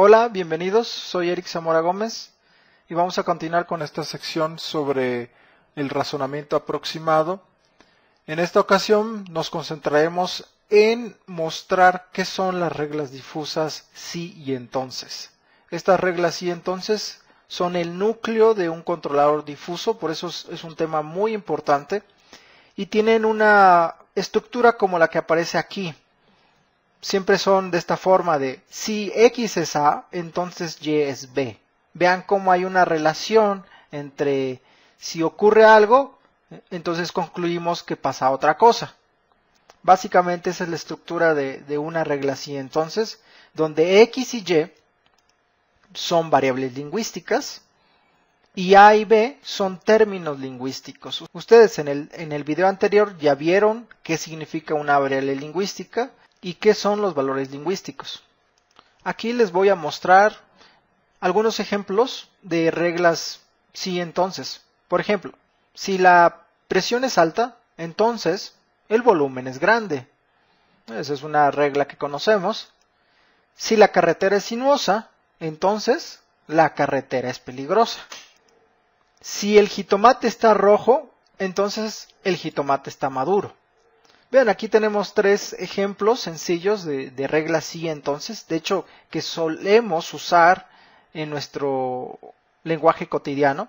Hola, bienvenidos, soy Eric Zamora Gómez y vamos a continuar con esta sección sobre el razonamiento aproximado. En esta ocasión nos concentraremos en mostrar qué son las reglas difusas sí y entonces. Estas reglas sí y entonces son el núcleo de un controlador difuso, por eso es un tema muy importante, y tienen una estructura como la que aparece aquí, siempre son de esta forma de si X es A, entonces Y es B. Vean cómo hay una relación entre si ocurre algo, entonces concluimos que pasa otra cosa. Básicamente esa es la estructura de, una regla así. Entonces, donde X y Y son variables lingüísticas y A y B son términos lingüísticos. Ustedes en el, en el video anterior ya vieron qué significa una variable lingüística y qué son los valores lingüísticos. Aquí les voy a mostrar algunos ejemplos de reglas sí entonces. Por ejemplo, si la presión es alta, entonces el volumen es grande. Esa es una regla que conocemos. Si la carretera es sinuosa, entonces la carretera es peligrosa. Si el jitomate está rojo, entonces el jitomate está maduro. Vean, aquí tenemos tres ejemplos sencillos de, de reglas y entonces, de hecho, que solemos usar en nuestro lenguaje cotidiano.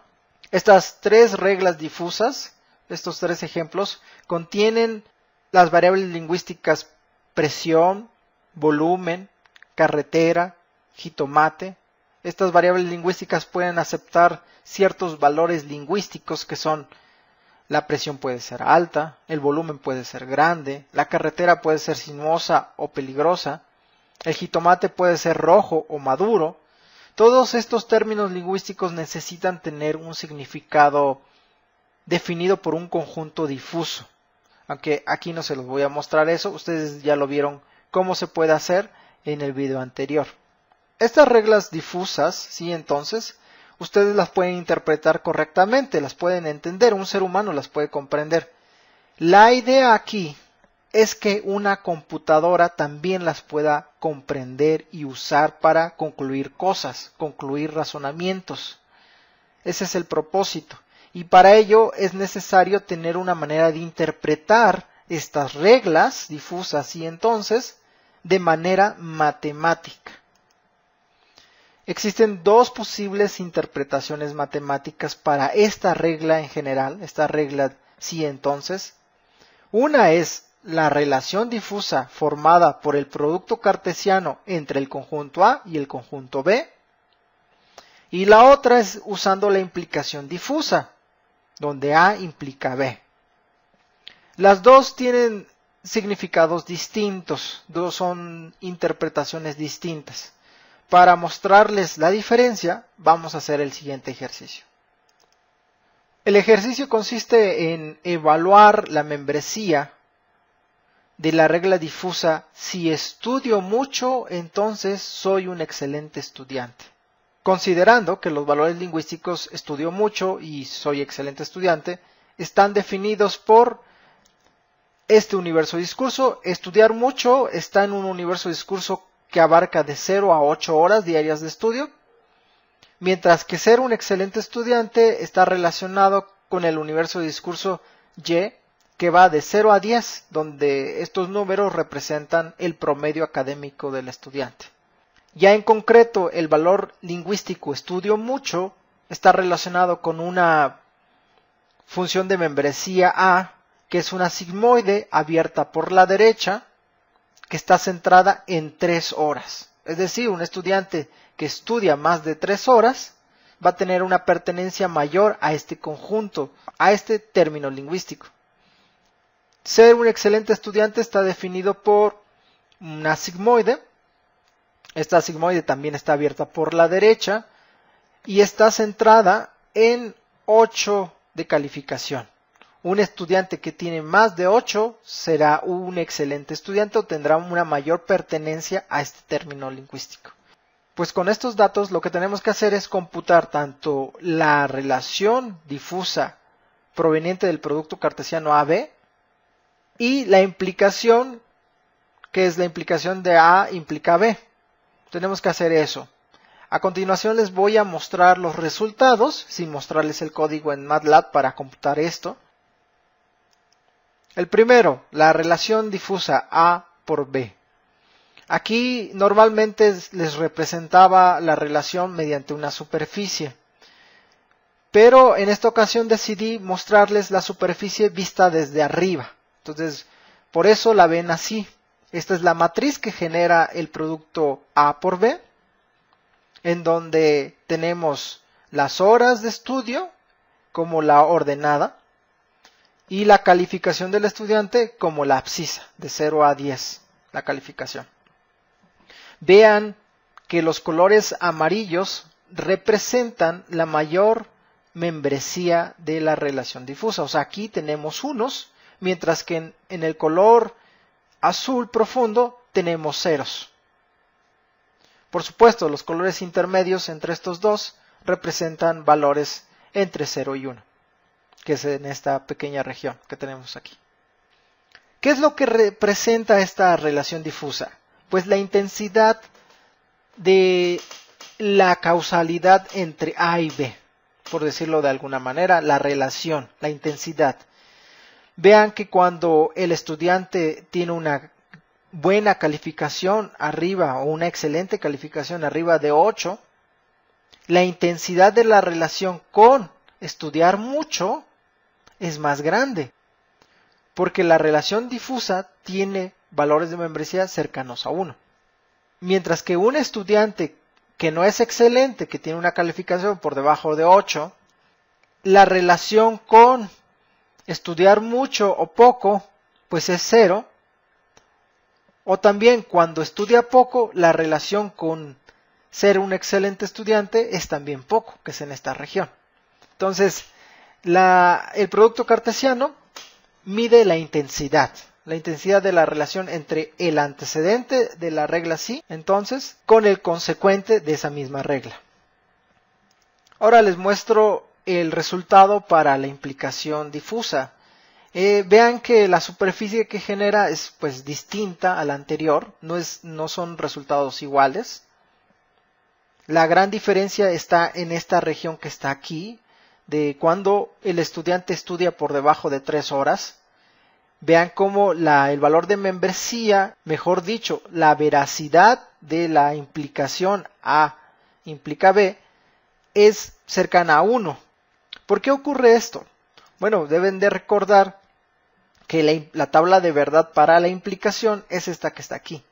Estas tres reglas difusas, estos tres ejemplos, contienen las variables lingüísticas presión, volumen, carretera, jitomate. Estas variables lingüísticas pueden aceptar ciertos valores lingüísticos que son la presión puede ser alta, el volumen puede ser grande, la carretera puede ser sinuosa o peligrosa, el jitomate puede ser rojo o maduro. Todos estos términos lingüísticos necesitan tener un significado definido por un conjunto difuso. Aunque aquí no se los voy a mostrar eso, ustedes ya lo vieron cómo se puede hacer en el video anterior. Estas reglas difusas, sí, entonces, ustedes las pueden interpretar correctamente, las pueden entender, un ser humano las puede comprender. La idea aquí es que una computadora también las pueda comprender y usar para concluir cosas, concluir razonamientos. Ese es el propósito. Y para ello es necesario tener una manera de interpretar estas reglas difusas y entonces de manera matemática. Existen dos posibles interpretaciones matemáticas para esta regla en general, esta regla sí entonces. Una es la relación difusa formada por el producto cartesiano entre el conjunto A y el conjunto B. Y la otra es usando la implicación difusa, donde A implica B. Las dos tienen significados distintos, dos son interpretaciones distintas. Para mostrarles la diferencia, vamos a hacer el siguiente ejercicio. El ejercicio consiste en evaluar la membresía de la regla difusa si estudio mucho, entonces soy un excelente estudiante. Considerando que los valores lingüísticos estudio mucho y soy excelente estudiante, están definidos por este universo discurso. Estudiar mucho está en un universo discurso que abarca de 0 a 8 horas diarias de estudio, mientras que ser un excelente estudiante está relacionado con el universo de discurso Y, que va de 0 a 10, donde estos números representan el promedio académico del estudiante. Ya en concreto, el valor lingüístico estudio mucho está relacionado con una función de membresía A, que es una sigmoide abierta por la derecha, que está centrada en tres horas. Es decir, un estudiante que estudia más de tres horas va a tener una pertenencia mayor a este conjunto, a este término lingüístico. Ser un excelente estudiante está definido por una sigmoide. Esta sigmoide también está abierta por la derecha y está centrada en 8 de calificación. Un estudiante que tiene más de 8 será un excelente estudiante o tendrá una mayor pertenencia a este término lingüístico. Pues con estos datos lo que tenemos que hacer es computar tanto la relación difusa proveniente del producto cartesiano AB y la implicación que es la implicación de A implica B. Tenemos que hacer eso. A continuación les voy a mostrar los resultados, sin mostrarles el código en MATLAB para computar esto. El primero, la relación difusa A por B. Aquí normalmente les representaba la relación mediante una superficie, pero en esta ocasión decidí mostrarles la superficie vista desde arriba. Entonces, por eso la ven así. Esta es la matriz que genera el producto A por B, en donde tenemos las horas de estudio como la ordenada, y la calificación del estudiante como la abscisa, de 0 a 10, la calificación. Vean que los colores amarillos representan la mayor membresía de la relación difusa. O sea, aquí tenemos unos, mientras que en, el color azul profundo tenemos ceros. Por supuesto, los colores intermedios entre estos dos representan valores entre 0 y 1 que es en esta pequeña región que tenemos aquí. ¿Qué es lo que representa esta relación difusa? Pues la intensidad de la causalidad entre A y B, por decirlo de alguna manera, la relación, la intensidad. Vean que cuando el estudiante tiene una buena calificación arriba o una excelente calificación arriba de 8, la intensidad de la relación con estudiar mucho es más grande, porque la relación difusa tiene valores de membresía cercanos a 1. Mientras que un estudiante que no es excelente, que tiene una calificación por debajo de 8, la relación con estudiar mucho o poco, pues es cero O también cuando estudia poco, la relación con ser un excelente estudiante es también poco, que es en esta región. Entonces, el producto cartesiano mide la intensidad, la intensidad de la relación entre el antecedente de la regla sí, entonces, con el consecuente de esa misma regla. Ahora les muestro el resultado para la implicación difusa. Eh, vean que la superficie que genera es pues distinta a la anterior, no son resultados iguales. La gran diferencia está en esta región que está aquí, de cuando el estudiante estudia por debajo de tres horas, vean cómo el valor de membresía, mejor dicho, la veracidad de la implicación A implica B, es cercana a 1. ¿Por qué ocurre esto? Bueno, deben de recordar que la tabla de verdad para la implicación es esta que está aquí.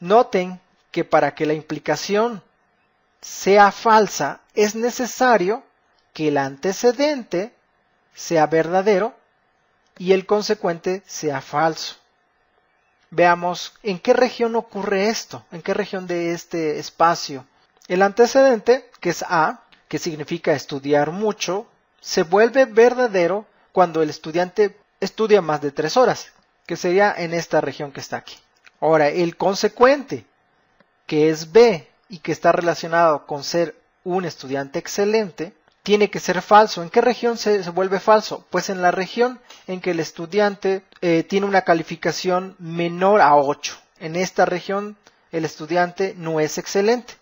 Noten que para que la implicación sea falsa, es necesario que el antecedente sea verdadero y el consecuente sea falso. Veamos en qué región ocurre esto, en qué región de este espacio. El antecedente, que es A, que significa estudiar mucho, se vuelve verdadero cuando el estudiante estudia más de tres horas, que sería en esta región que está aquí. Ahora, el consecuente, que es B y que está relacionado con ser un estudiante excelente, tiene que ser falso. ¿En qué región se, vuelve falso? Pues en la región en que el estudiante eh, tiene una calificación menor a 8. En esta región el estudiante no es excelente.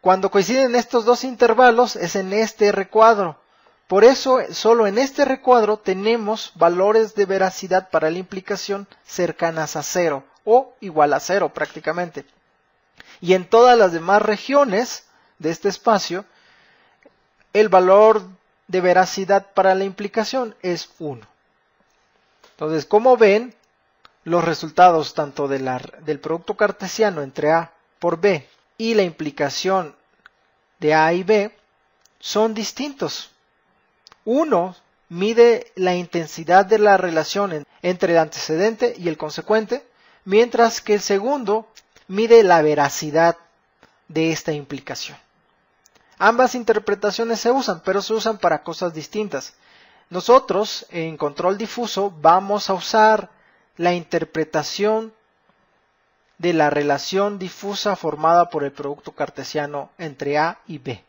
Cuando coinciden estos dos intervalos es en este recuadro. Por eso solo en este recuadro tenemos valores de veracidad para la implicación cercanas a cero o igual a cero prácticamente. Y en todas las demás regiones de este espacio el valor de veracidad para la implicación es 1. Entonces, como ven, los resultados tanto del producto cartesiano entre A por B y la implicación de A y B son distintos. Uno mide la intensidad de la relación entre el antecedente y el consecuente, mientras que el segundo mide la veracidad de esta implicación. Ambas interpretaciones se usan, pero se usan para cosas distintas. Nosotros en control difuso vamos a usar la interpretación de la relación difusa formada por el producto cartesiano entre A y B.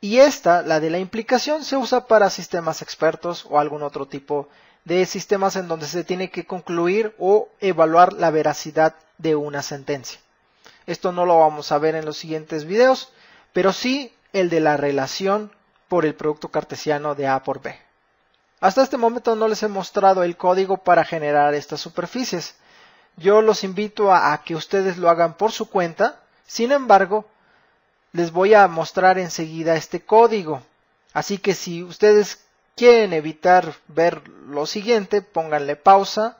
Y esta, la de la implicación, se usa para sistemas expertos o algún otro tipo de sistemas en donde se tiene que concluir o evaluar la veracidad de una sentencia. Esto no lo vamos a ver en los siguientes videos, pero sí el de la relación por el producto cartesiano de A por B. Hasta este momento no les he mostrado el código para generar estas superficies. Yo los invito a, que ustedes lo hagan por su cuenta, sin embargo, les voy a mostrar enseguida este código. Así que si ustedes quieren evitar ver lo siguiente, pónganle pausa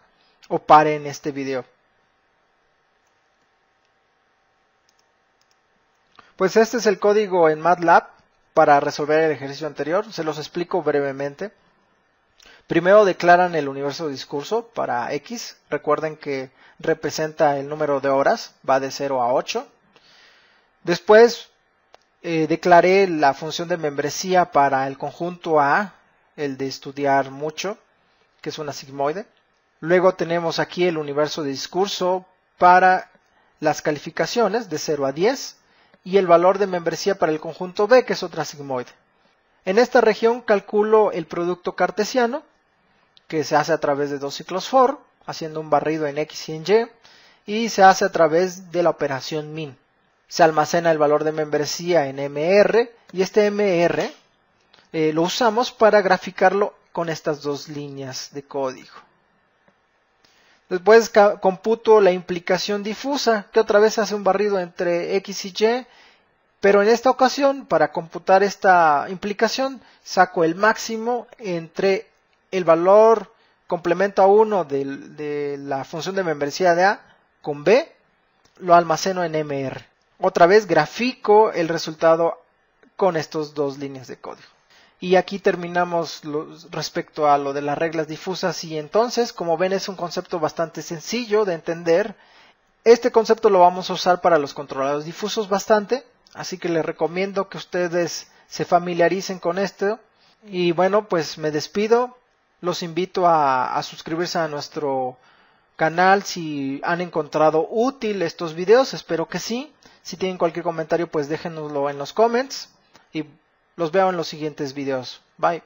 o paren este video. Pues este es el código en MATLAB para resolver el ejercicio anterior. Se los explico brevemente. Primero declaran el universo de discurso para X. Recuerden que representa el número de horas, va de 0 a 8. Después eh, declaré la función de membresía para el conjunto A, el de estudiar mucho, que es una sigmoide. Luego tenemos aquí el universo de discurso para las calificaciones de 0 a 10 y el valor de membresía para el conjunto B, que es otra sigmoide. En esta región calculo el producto cartesiano, que se hace a través de dos ciclos for, haciendo un barrido en X y en Y, y se hace a través de la operación min. Se almacena el valor de membresía en MR, y este MR eh, lo usamos para graficarlo con estas dos líneas de código. Después computo la implicación difusa, que otra vez hace un barrido entre X y Y, pero en esta ocasión, para computar esta implicación, saco el máximo entre el valor complemento a 1 de, la función de membresía de A con B, lo almaceno en MR. Otra vez grafico el resultado con estas dos líneas de código. Y aquí terminamos respecto a lo de las reglas difusas y entonces, como ven, es un concepto bastante sencillo de entender. Este concepto lo vamos a usar para los controlados difusos bastante, así que les recomiendo que ustedes se familiaricen con esto. Y bueno, pues me despido. Los invito a, a suscribirse a nuestro canal si han encontrado útil estos videos. Espero que sí. Si tienen cualquier comentario, pues déjenoslo en los comments. Y los veo en los siguientes videos. Bye.